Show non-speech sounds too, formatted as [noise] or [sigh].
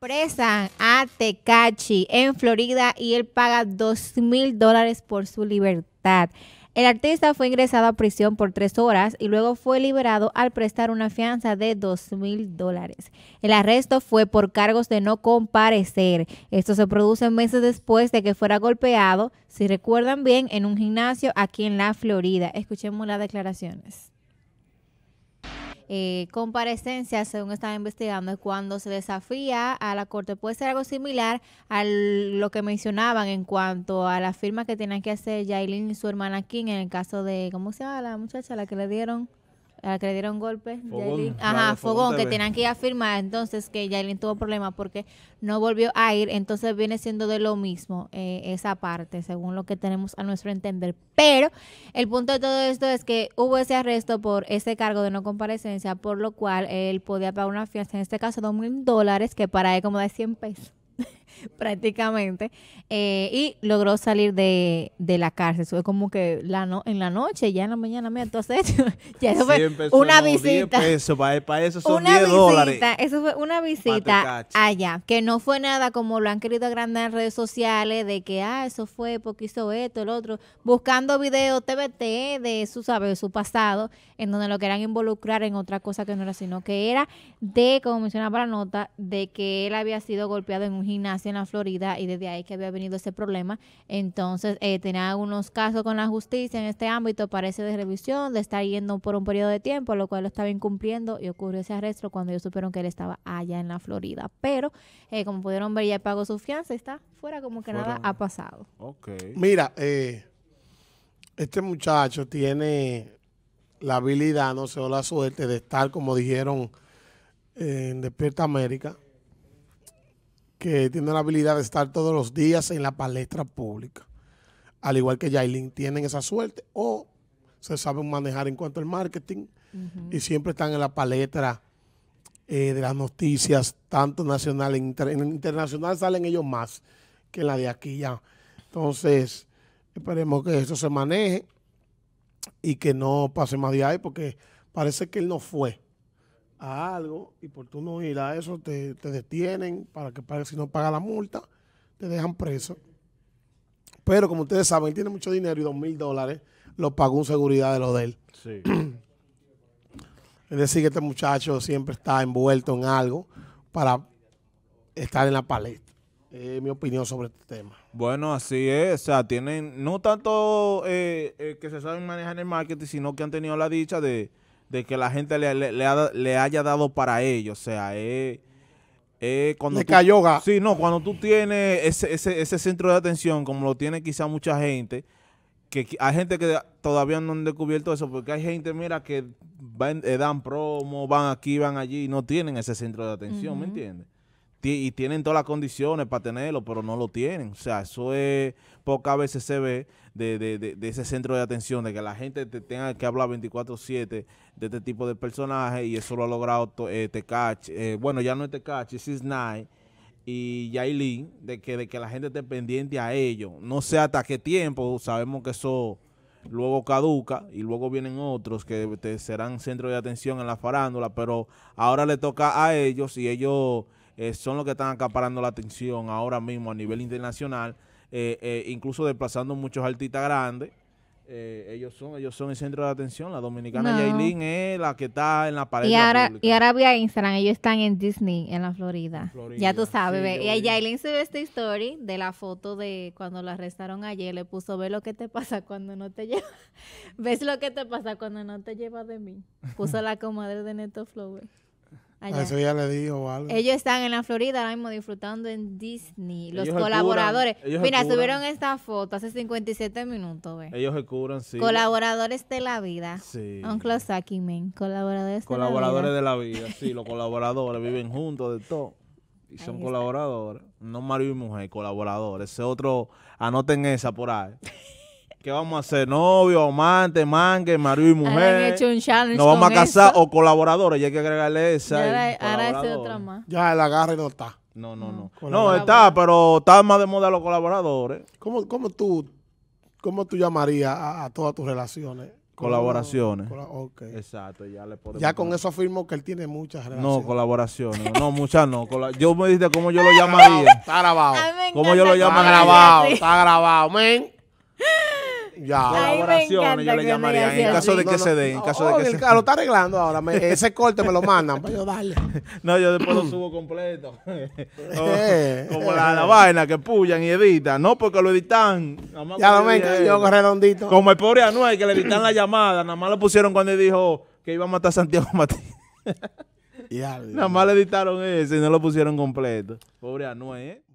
Presan a Tecachi en Florida y él paga dos mil dólares por su libertad. El artista fue ingresado a prisión por tres horas y luego fue liberado al prestar una fianza de dos mil dólares. El arresto fue por cargos de no comparecer. Esto se produce meses después de que fuera golpeado, si recuerdan bien, en un gimnasio aquí en la Florida. Escuchemos las declaraciones eh, comparecencia, según están investigando, cuando se desafía a la Corte. Puede ser algo similar a lo que mencionaban en cuanto a la firma que tienen que hacer Yailin y su hermana King en el caso de, ¿cómo se llama la muchacha? La que le dieron a le dieron golpes. Fogón, ajá, Fogón, que tenían que ir a firmar, entonces que Yailin tuvo problemas porque no volvió a ir, entonces viene siendo de lo mismo eh, esa parte, según lo que tenemos a nuestro entender. Pero el punto de todo esto es que hubo ese arresto por ese cargo de no comparecencia, por lo cual él podía pagar una fianza, en este caso dos mil dólares, que para él como de 100 pesos. [laughs] prácticamente, eh, y logró salir de, la cárcel. fue como que la no, en la noche, ya en la mañana, mira, tú [laughs] ya eso fue una visita. para, eso son Eso fue una visita allá, que no fue nada como lo han querido agrandar en redes sociales, de que, ah, eso fue porque hizo esto, el otro, buscando videos TVT de su, su pasado, en donde lo querían involucrar en otra cosa que no era, sino que era de, como mencionaba la nota, de que él había sido golpeado en un gimnasio en la Florida y desde ahí que había venido ese problema. Entonces, eh, tenía algunos casos con la justicia en este ámbito, parece de revisión, de estar yendo por un periodo de tiempo, lo cual lo estaba incumpliendo y ocurrió ese arresto cuando ellos supieron que él estaba allá en la Florida. Pero, eh, como pudieron ver, ya pagó su fianza, está fuera como que nada ha pasado. Mira, eh, este muchacho tiene la habilidad, no sé, o la suerte de estar, como dijeron en Despierta América, que tienen la habilidad de estar todos los días en la palestra pública. Al igual que Yailin, tienen esa suerte o se saben manejar en cuanto al marketing y siempre están en la palestra eh, de las noticias, tanto nacional e internacional salen ellos más que la de aquí ya. Entonces, esperemos que esto se maneje y que no pase más de ahí porque parece que él no fue a algo y por tú no ir a eso te, detienen para que para, si no paga la multa, te dejan preso. Pero como ustedes saben, tiene mucho dinero y dos mil dólares lo pagó en seguridad de lo de él. [clears throat] es decir, que este muchacho siempre está envuelto en algo para estar en la palestra. Es mi opinión sobre este tema. Bueno, así es. O sea, tienen no tanto eh, eh, que se saben manejar en el marketing, sino que han tenido la dicha de, de que la gente le, le, haya dado para ellos O sea, es... es cuando tú, Sí, no, cuando tú tienes ese, ese, ese, centro de atención, como lo tiene quizá mucha gente, que hay gente que todavía no han descubierto eso, porque hay gente, mira, que eh, dan promo, van aquí, van allí, y no tienen ese centro de atención, ¿me entiendes? y tienen todas las condiciones para tenerlo, pero no lo tienen. O sea, eso es pocas veces se ve de, ese centro de atención, de que la gente te tenga que hablar 24-7 de este tipo de personajes y eso lo ha logrado eh, catch eh, bueno, ya no es Tecatch, es Night y Yailin, de que, de que la gente esté pendiente a ellos. No sé hasta qué tiempo, sabemos que eso luego caduca y luego vienen otros que este, serán centro de atención en la farándula, pero ahora le toca a ellos y ellos eh, son los que están acaparando la atención ahora mismo a nivel internacional, eh, eh, incluso desplazando muchos artistas grandes. ellos son ellos son el centro de atención. La dominicana no. es la que está en la pared. Y ahora, y ahora Instagram. Ellos están en Disney, en la Florida. ya tú sabes. y a se ve esta historia de la foto de cuando la arrestaron ayer. Le puso, ve lo que te pasa cuando no te llevas. [laughs] ¿Ves lo que te pasa cuando no te llevas de mí? Puso la comadre de Neto Flower eso ya le dijo algo. Ellos están en la Florida ahora mismo disfrutando en Disney. Los colaboradores. Mira, subieron esta foto hace 57 minutos. Ve. Ellos se cubren sí. Colaboradores de la vida. Sí. Uncle Saki, Colaboradores, colaboradores de la vida. colaboradores de la vida. Sí, los colaboradores viven juntos de todo. Y son colaboradores. No marido y mujer, colaboradores. Ese otro, anoten esa por ahí. [laughs] ¿Qué vamos a hacer? Novio, amante, mangue, marido y mujer. Hecho Nos vamos a casar o colaboradores. Y hay que agregarle esa. Ahora, es otra más. Ya, el agarre no está. No, no, no. Mm, no, está, pero está más de moda los colaboradores. ¿Cómo, cómo tú, cómo tú llamarías a, todas tus relaciones? Colaboraciones. Okay. Exacto, ya le podemos Ya con eso afirmo que él tiene muchas relaciones. No, colaboraciones. No, [laughs] muchas no. yo me dice cómo yo lo llamaría. está grabado. ¿Cómo yo lo llamaría? Está grabado, está grabado, men ya. colaboraciones, yo le llamaría. En caso de que se den En se... Lo está arreglando ahora. ese corte me lo mandan [laughs] No, yo después lo subo completo. [laughs] Eh. como la, vaina que pullan y editan. No, porque lo editan. Ya lo ven, yo redondito. Como el pobre Anuel que le editan la llamada. Nada más lo pusieron cuando dijo que iba a matar a Santiago Matías. [laughs] Nada más le editaron ese y no lo pusieron completo. Pobre Anuel, ¿eh?